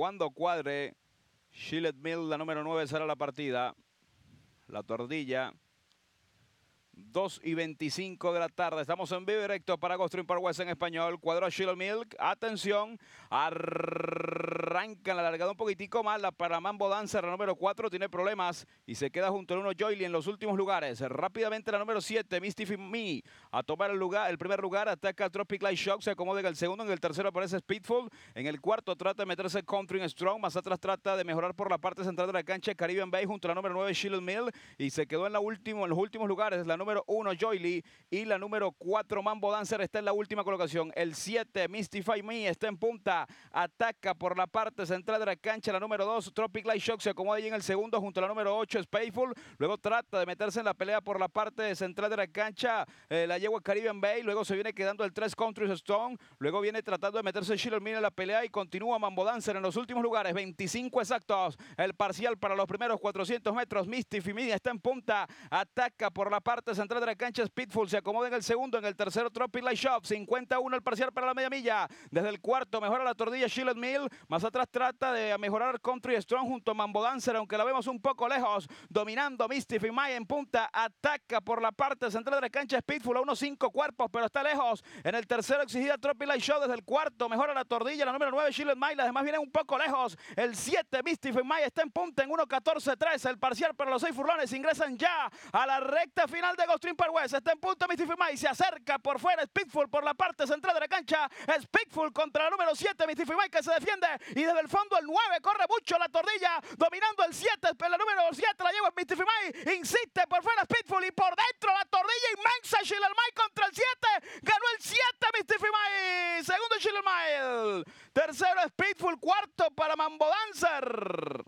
Cuando cuadre, Gillette Mill, la número 9, será la partida. La tordilla. 2 y 25 de la tarde. Estamos en vivo directo para construir Park en español. Cuadro Shield Milk. Atención. Arranca la largada un poquitico más. La para Mambo Dancer, la número 4, tiene problemas y se queda junto al 1 Joyly en los últimos lugares. Rápidamente la número 7, Misty Me, a tomar el, lugar, el primer lugar. Ataca Tropic Light Shock. Se acomoda en el segundo. En el tercero aparece Speedful. En el cuarto trata de meterse Country Strong. Más atrás trata de mejorar por la parte central de la cancha Caribbean Bay junto a la número 9, Shiloh Mill. Y se quedó en, la último, en los últimos lugares. La número número 1, Lee, Y la número 4, Mambo Dancer, está en la última colocación. El 7, Mystify Me, está en punta. Ataca por la parte central de la cancha. La número 2, Tropic Light Shock, se acomoda ahí en el segundo junto a la número 8, Spayful. Luego trata de meterse en la pelea por la parte central de la cancha. Eh, la yegua Caribbean Bay. Luego se viene quedando el 3, Country Stone. Luego viene tratando de meterse Shiloh Mine en la pelea y continúa Mambo Dancer en los últimos lugares. 25 exactos. El parcial para los primeros 400 metros. Mystify Me está en punta. Ataca por la parte central central de la cancha es Se acomoda en el segundo. En el tercero, Tropic Light Shop. 51 el parcial para la media milla. Desde el cuarto, mejora la tordilla Shield Mill. Más atrás trata de mejorar Country Strong junto a Mambo Dancer, aunque la vemos un poco lejos. Dominando y Maya en punta. Ataca por la parte central de la cancha es a unos cinco cuerpos, pero está lejos. En el tercero, exigida Tropic Light Shop. Desde el cuarto, mejora la tordilla. La número 9, Shield Mill Las demás vienen un poco lejos. El 7, Misty Maya está en punta en 14, 13, El parcial para los seis furlones ingresan ya a la recta final de de stream West. Está en punto Misty se acerca por fuera Spitful por la parte central de la cancha. Spitful contra el número 7 Misty que se defiende y desde el fondo el 9 corre mucho la tordilla dominando el 7, la número 7 la lleva Misty insiste por fuera Speedful y por dentro la tordilla inmensa Mike contra el 7. Ganó el 7 Misty segundo Schillermay, tercero Spitful, cuarto para Mambo Dancer.